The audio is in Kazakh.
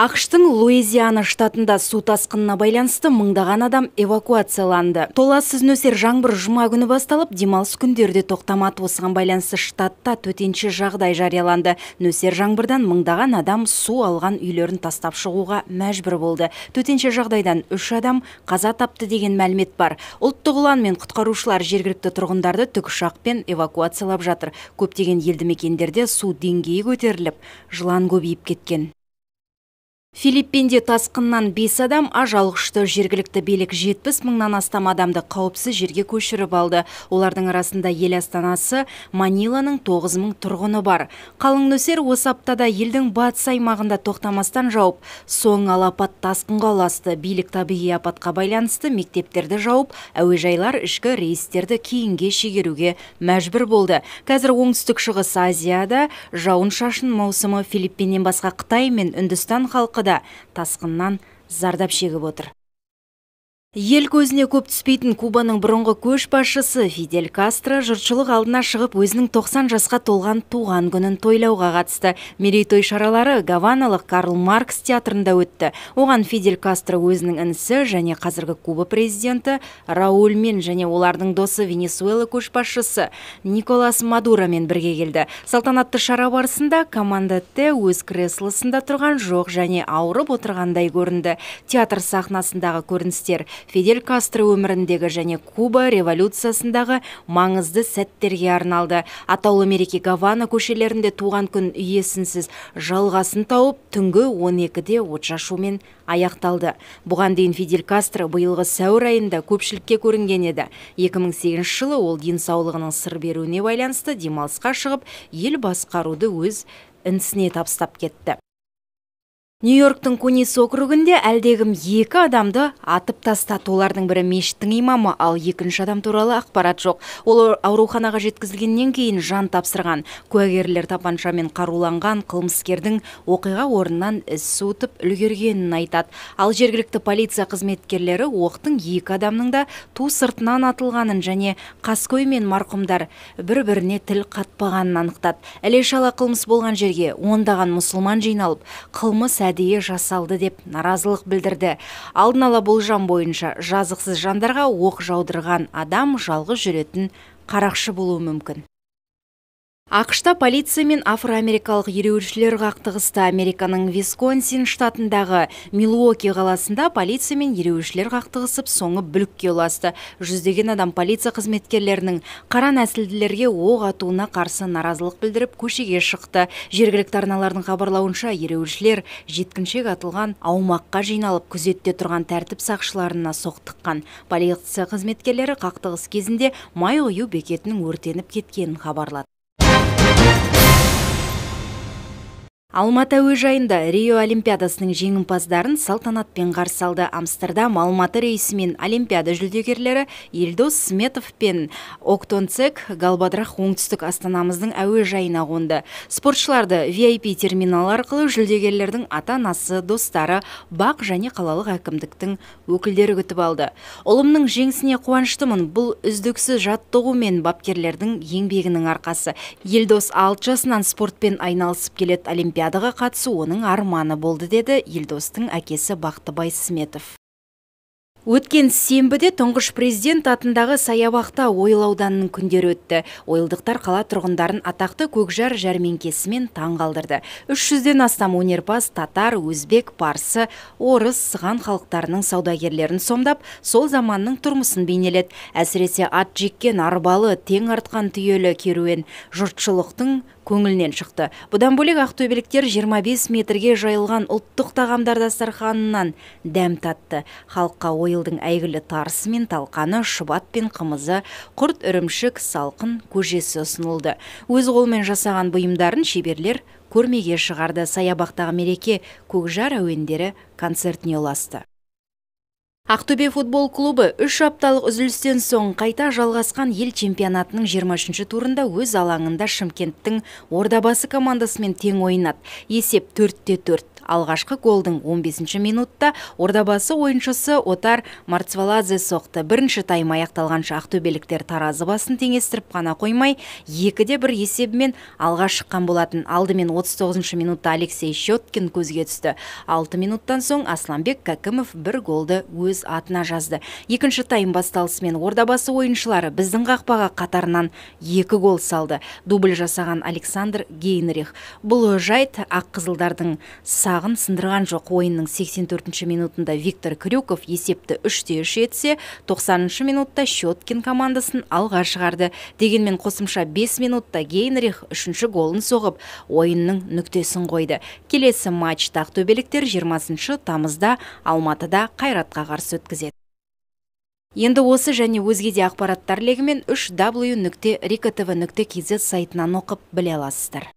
ақштың луизиана штатында су тасқынына байланысты мыңдаған адам эвакуацияланды толассыз нөсер жаңбыр жұма күні басталып демалыс күндерде тоқтамады осыған байланысты штатта төтенше жағдай жарияланды нөсер жаңбырдан мыңдаған адам су алған үйлерін тастап шығуға мәжбүр болды төтенше жағдайдан үш адам қаза тапты деген мәлімет бар ұлттық ұлан мен құтқарушылар жергілікті тұрғындарды тікұшақпен эвакуациялап жатыр көптеген елді мекендерде су деңгейі көтеріліп жылан көбейіп кеткен Филиппинде тасқыннан 5 адам ажал құшты. Жергілікті билік 70 мыңнан астам адамды қауіпсіз жерге көшіріп алды. Олардың арасында ел астанасы Маниланың 9 мың тұрғыны бар. Қалың нөсер осы аптада елдің батыс аймағында тоқтамастан жауып, соң алапат тасқынға ұласты. Билік табиғи апатқа байланысты мектептерді жауып, әуежайлар ішкі рейстерді кейінге шегеруге мәжбүр болды. Қазір оңтүстік шығыс Азияда жауын-шашын маусымы Филиппиннен басқа Қытай мен Үндістан халқы да тасқыннан зардап шегіп отыр Ел көзіне көп түспейтін Кубаның бұрынғы көшбасшысы Фидель Кастро жұртшылық алдына шығып өзінің 90 жасқа толған туған күнін тойлауға қатысты. Мерейтой шаралары Гаваналық Карл Маркс театрында өтті. Оған Фидель Кастро өзінің інісі және қазіргі Куба президенті мен және олардың досы Венесуэла көшбасшысы Николас мен бірге келді. Салтанатты шара барысында команда Т өз креслосында тұрған жоқ және ауырып отырғандай көрінді. Театр сахнасындағы көріністер Фидель Кастро өміріндегі және Куба революциясындағы маңызды сәттерге арналды. Атаулы мереке Гавана көшелерінде туған күн иесінсіз жалғасын тауып, түнгі 12-де отшашумен аяқталды. Бұған дейін Фидель Кастро биылғы сәуір айында көпшілікке көрінген еді. 2008 жылы ол денсаулығының сыр беруіне байланысты демалысқа шығып, ел басқаруды өз інісіне тапстап кетті Нью-Йорктың Кунис округінде әлдегім екі адамды атып тастады. Олардың бірі мешіттің имамы, ал екінші адам туралы ақпарат жоқ. Ол ауруханаға жеткізілгеннен кейін жан тапсырған. Куәгерлер тапаншамен қаруланған қылмыскердің оқиға орнынан із суытып үлгергенін айтады. Ал жергілікті полиция қызметкерлері оқтың екі адамның да ту сыртынан атылғанын және қаскөй мен марқұмдар бір-біріне тіл қатпағанын анықтады. Әле шала қылмыс болған жерге ондаған мұсылман жиналып, қылмыс әдейі жасалды деп наразылық білдірді алдын ала болжам бойынша жазықсыз жандарға оқ жаудырған адам жалғы жүретін қарақшы болуы мүмкін ақшта полиция мен афроамерикалық ереуілшілер қақтығысты американың висконсин штатындағы милуоки қаласында полиция мен ереуілшілер қақтығысып соңы бүлікке ұласты жүздеген адам полиция қызметкерлерінің қара нәсілділерге оқ атуына қарсы наразылық білдіріп көшеге шықты жергілікті арналардың хабарлауынша ереуілшілер жеткіншек атылған аумаққа жиналып күзетте тұрған тәртіп сақшыларына соқтыққан полиция қызметкерлері қақтығыс кезінде май құю бекетінің өртеніп кеткенін хабарлады Алматы әуежайында Рио Олимпиадасының жеңімпаздарын салтанатпен қарсы алды. Амстердам Алматы рейсімен Олимпиада жүлдегерлері Елдос Сметов пен Октонцек Галбадрах оңтүстік астанамыздың әуежайына қонды. Спортшыларды VIP терминал арқылы жүлдегерлердің ата-анасы, достары, бақ және қалалық әкімдіктің өкілдері күтіп алды. Ұлымның жеңісіне қуаныштымын. Бұл үздіксіз жаттығу мен бапкерлердің еңбегінің арқасы. Елдос 6 жасынан спортпен айналысып келеді Олимпиада олимпиадаға қатысу оның арманы болды деді елдостың әкесі бақтыбай сметов Өткен сенбіде тұңғыш президент атындағы саябақта ойыл күндер күндері өтті. Ойылдықтар қала тұрғындарын атақты көкжар жәрменкесімен таңғалдырды. 300-ден астам өнерпаз татар, өзбек, парсы, орыс, сыған халықтарының саудагерлерін сомдап, сол заманның тұрмысын бейнеледі. Әсіресе ат жеккен арбалы, тең артқан түйелі керуен жұртшылықтың көңілінен шықты. Бұдан бөлек ақтөбеліктер 25 метрге жайылған ұлттық тағамдар дастарханынан дәм татты. Халыққа ой биылдың әйгілі тарысы мен талқаны шұбат пен қымызы құрт үрімшік салқын көжесі ұсынылды өз қолмен жасаған бұйымдарын шеберлер көрмеге шығарды саябақтағы мереке көкжар әуендері концертіне ұласты Ақтөбе футбол клубы үш апталық үзілістен соң қайта жалғасқан ел чемпионатының 23-ші турында өз алаңында Шымкенттің Ордабасы командасымен тең ойнады. Есеп 4-те 4 те алғашқы голдың 15-ші минутта ордабасы ойыншысы Отар Марцваладзе соқты. Бірінші тайм аяқталғанша ақтөбеліктер таразы басын теңестіріп қана қоймай, екіде бір есебімен алға шыққан болатын. Алдымен 39-ші минутта Алексей Щеткин көзге түсті. 6 минуттан соң Асланбек Кәкімов бір голды өз атына жазды. Екінші тайм басталысымен ордабасы ойыншылары біздің қақпаға қатарынан екі гол салды. Дубль жасаған Александр Гейнрих. Бұл жайт ақ қызылдардың сағын сындырған жоқ ойынның 84-ші минутында Виктор Крюков есепті үште үш етсе 90-шы минутта Щеткин командасын алға шығарды дегенмен қосымша 5 минутта Гейнрих үшінші голын соғып ойынның нүктесін қойды келесі матч ақтөбеліктер 20 тамызда Алматыда Қайратқа қарсы өткізеді Енді осы және өзгеде ақпараттар легімен 3w нүкте сайтынан оқып біле аласыздар.